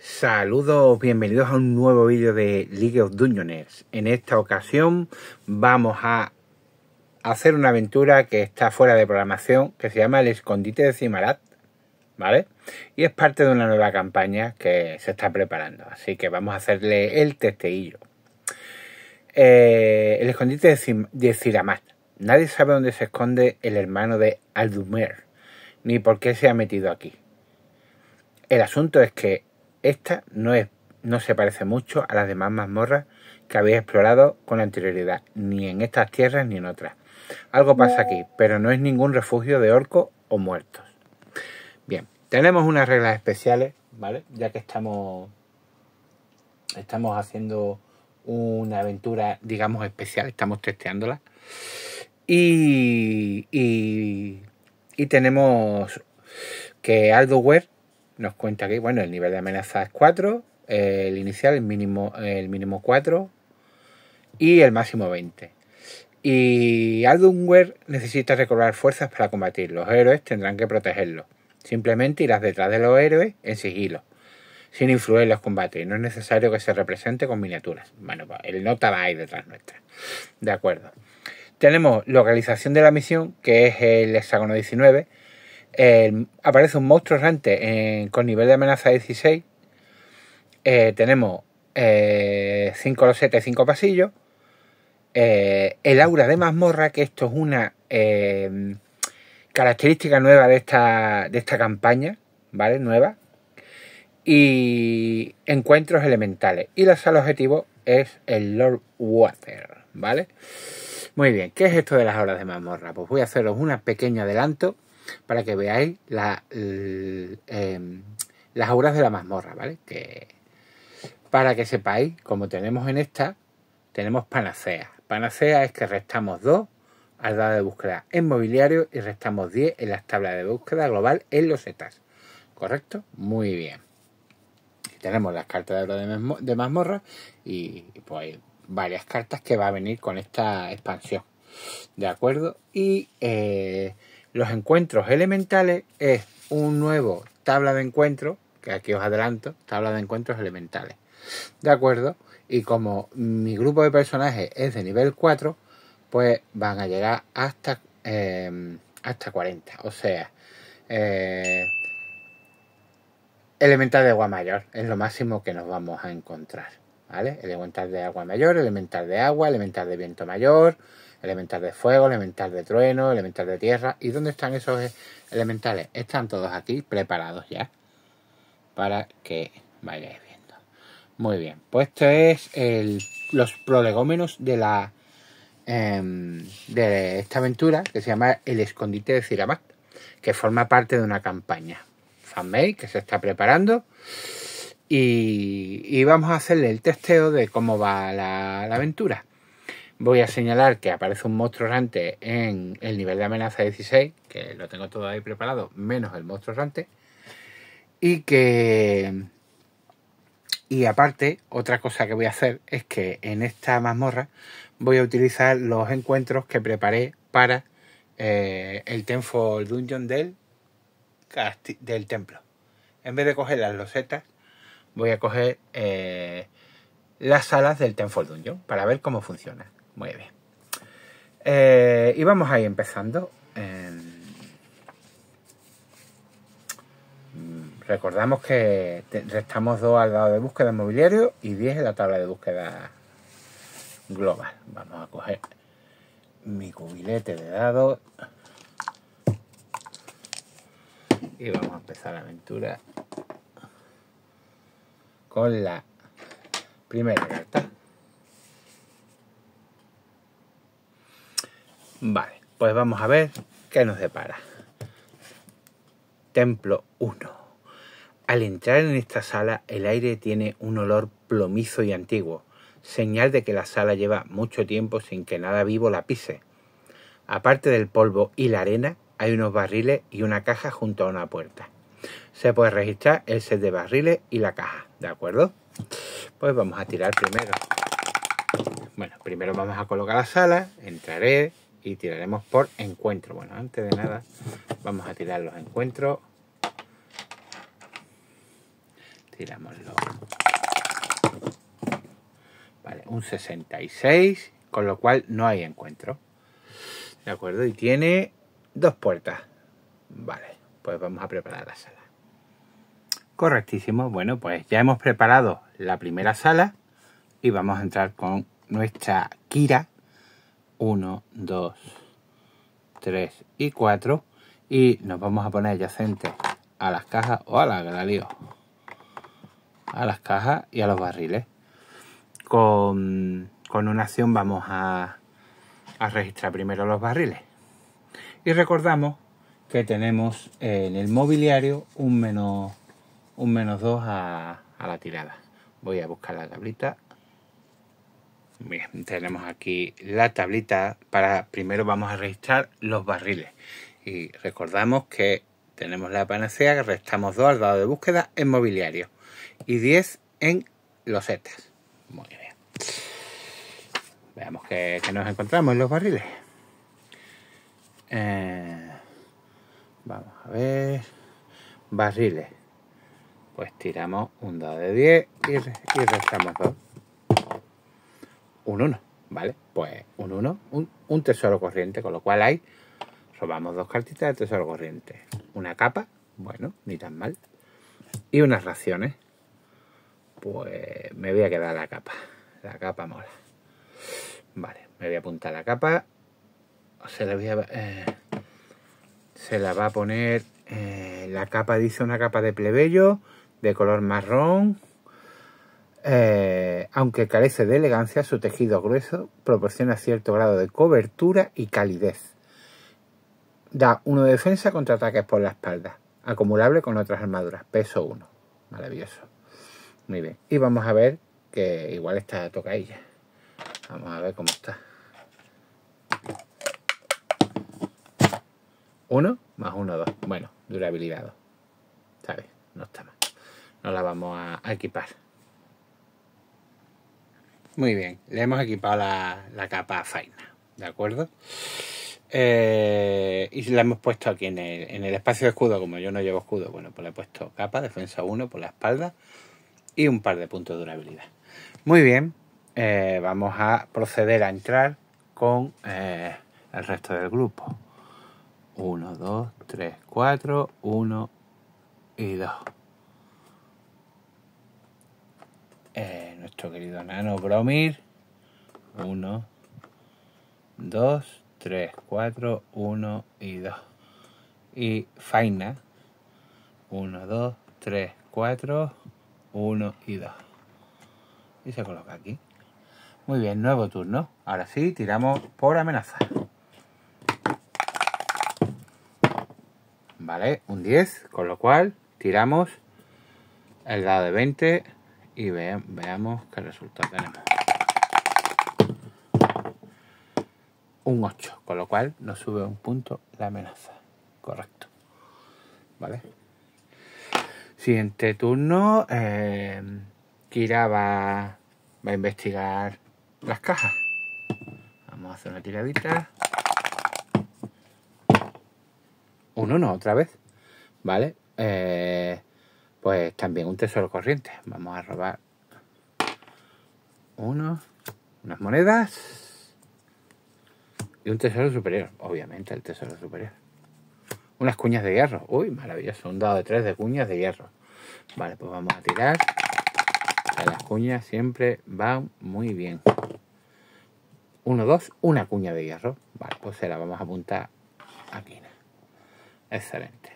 Saludos, bienvenidos a un nuevo vídeo de League of Dungeons. En esta ocasión vamos a hacer una aventura que está fuera de programación, que se llama El escondite de Cimarat, ¿vale? Y es parte de una nueva campaña que se está preparando, así que vamos a hacerle el testeillo. Eh, el escondite de, Cim Nadie sabe dónde se esconde el hermano de Aldumer, ni por qué se ha metido aquí. El asunto es que esta no, es, no se parece mucho a las demás mazmorras que había explorado con anterioridad, ni en estas tierras ni en otras. Algo pasa aquí, pero no es ningún refugio de orcos o muertos. Bien, tenemos unas reglas especiales, ¿vale? Ya que estamos, estamos haciendo una aventura, digamos, especial, estamos testeándola. Y, y, y tenemos que Ware nos cuenta que, bueno, el nivel de amenaza es 4, el inicial, el mínimo, el mínimo 4 y el máximo 20. Y Aldunware necesita recobrar fuerzas para combatir. Los héroes tendrán que protegerlo. Simplemente irás detrás de los héroes en sigilo, sin influir en los combates. No es necesario que se represente con miniaturas. Bueno, pues, el nota va ahí detrás nuestra. De acuerdo. Tenemos localización de la misión, que es el hexágono 19, aparece un monstruo errante con nivel de amenaza 16. Eh, tenemos 5 losetas y 5 pasillos. Eh, el aura de mazmorra, que esto es una eh, característica nueva de esta, de esta campaña, ¿vale? Nueva. Y encuentros elementales. Y la sala objetivo es el Lord Water, ¿vale? Muy bien, ¿qué es esto de las auras de mazmorra? Pues voy a haceros un pequeño adelanto para que veáis la, em, las auras de la mazmorra, ¿vale? Que, para que sepáis, como tenemos en esta, tenemos panacea. Panacea es que restamos 2 al dado de búsqueda en mobiliario y restamos 10 en las tablas de búsqueda global en los setas. ¿Correcto? Muy bien. Tenemos las cartas de aura de mazmorra y pues varias cartas que va a venir con esta expansión. ¿De acuerdo? Y eh, los encuentros elementales es un nuevo tabla de encuentros, que aquí os adelanto, tabla de encuentros elementales. ¿De acuerdo? Y como mi grupo de personajes es de nivel 4, pues van a llegar hasta, eh, hasta 40. O sea, eh, elemental de agua mayor es lo máximo que nos vamos a encontrar. ¿Vale? Elemental de agua mayor, elemental de agua, elemental de viento mayor, elemental de fuego, elemental de trueno, elemental de tierra. ¿Y dónde están esos elementales? Están todos aquí preparados ya para que vayáis viendo. Muy bien, pues esto es los prolegómenos de la em, de esta aventura que se llama El escondite de Ciramat, que forma parte de una campaña fanmade que se está preparando. Y, vamos a hacerle el testeo de cómo va la aventura voy a señalar que aparece un monstruo rante en el nivel de amenaza 16, que lo tengo todo ahí preparado, menos el monstruo errante. Y que. Y aparte, otra cosa que voy a hacer es que en esta mazmorra voy a utilizar los encuentros que preparé para eh, el Tenfold Dungeon del, del templo. En vez de coger las losetas, voy a coger eh, las alas del Tenfold Dungeon para ver cómo funciona. Muy bien. Eh, y vamos a empezando. recordamos que restamos 2 al dado de búsqueda inmobiliario y 10 en la tabla de búsqueda global. Vamos a coger mi cubilete de dados y vamos a empezar la aventura con la primera carta. Vale, pues vamos a ver qué nos depara. Templo 1. Al entrar en esta sala, el aire tiene un olor plomizo y antiguo, señal de que la sala lleva mucho tiempo sin que nada vivo la pise. Aparte del polvo y la arena, hay unos barriles y una caja junto a una puerta. Se puede registrar el set de barriles y la caja, ¿de acuerdo? Pues vamos a tirar primero. Bueno, primero vamos a colocar la sala, entraré, y tiraremos por encuentro. Bueno, antes de nada vamos a tirar los encuentros. los. Vale, un 66, con lo cual no hay encuentro. ¿De acuerdo? Y tiene dos puertas. Vale, pues vamos a preparar la sala. Correctísimo. Bueno, pues ya hemos preparado la primera sala y vamos a entrar con nuestra Kira 1, 2, 3 y 4 y nos vamos a poner adyacentes a las cajas o a la, la a las cajas y a los barriles con, una acción vamos a, registrar primero los barriles y recordamos que tenemos en el mobiliario un menos un menos 2 a, a la tirada voy a buscar la tablita tenemos aquí la tablita para primero vamos a registrar los barriles y recordamos que tenemos la panacea que restamos 2 al dado de búsqueda en mobiliario y 10 en losetas. Muy bien. Veamos que, nos encontramos en los barriles. Eh, vamos a ver. Barriles. Pues tiramos un dado de 10 y, y restamos 2 un 1, ¿vale? Pues un 1, un, tesoro corriente, con lo cual hay, robamos dos cartitas de tesoro corriente. Una capa, bueno, ni tan mal. Y unas raciones. Pues me voy a quedar la capa. La capa mola. Vale, me voy a apuntar la capa. Se la voy a... Eh, se la va a poner... Eh, la capa dice una capa de plebeyo de color marrón eh, aunque carece de elegancia, su tejido grueso proporciona cierto grado de cobertura y calidez. Da 1 defensa contra ataques por la espalda, acumulable con otras armaduras, peso 1. Maravilloso. Muy bien. Y vamos a ver que igual está ella Vamos a ver cómo está. 1 más 1, 2. Bueno, durabilidad Está bien, no está mal. No la vamos a equipar. Muy bien, le hemos equipado la, la capa faina, ¿de acuerdo? Eh, y la hemos puesto aquí en el, espacio de escudo, como yo no llevo escudo, bueno, pues le he puesto capa, defensa 1 por la espalda y un par de puntos de durabilidad. Muy bien, eh, vamos a proceder a entrar con eh, el resto del grupo. 1, 2, 3, 4, 1 y 2. querido nano Bromir. 1, 2, 3, 4, 1 y 2. Y Faina. 1, 2, 3, 4, 1 y 2. Y se coloca aquí. Muy bien, nuevo turno. Ahora sí, tiramos por amenaza. Vale, un 10, con lo cual tiramos el dado de 20 y veamos qué resultado tenemos. Un 8, con lo cual nos sube un punto la amenaza. Correcto. ¿Vale? Siguiente turno, eh, Kira va, a investigar las cajas. Vamos a hacer una tiradita. Un 1 otra vez. ¿Vale? Eh, pues también un tesoro corriente. Vamos a robar uno, unas monedas y un tesoro superior. Obviamente el tesoro superior. Unas cuñas de hierro. Uy, maravilloso. Un dado de tres de cuñas de hierro. Vale, pues vamos a tirar. las cuñas siempre van muy bien. Uno, dos, una cuña de hierro. Vale, pues se la vamos a apuntar aquí. Excelente.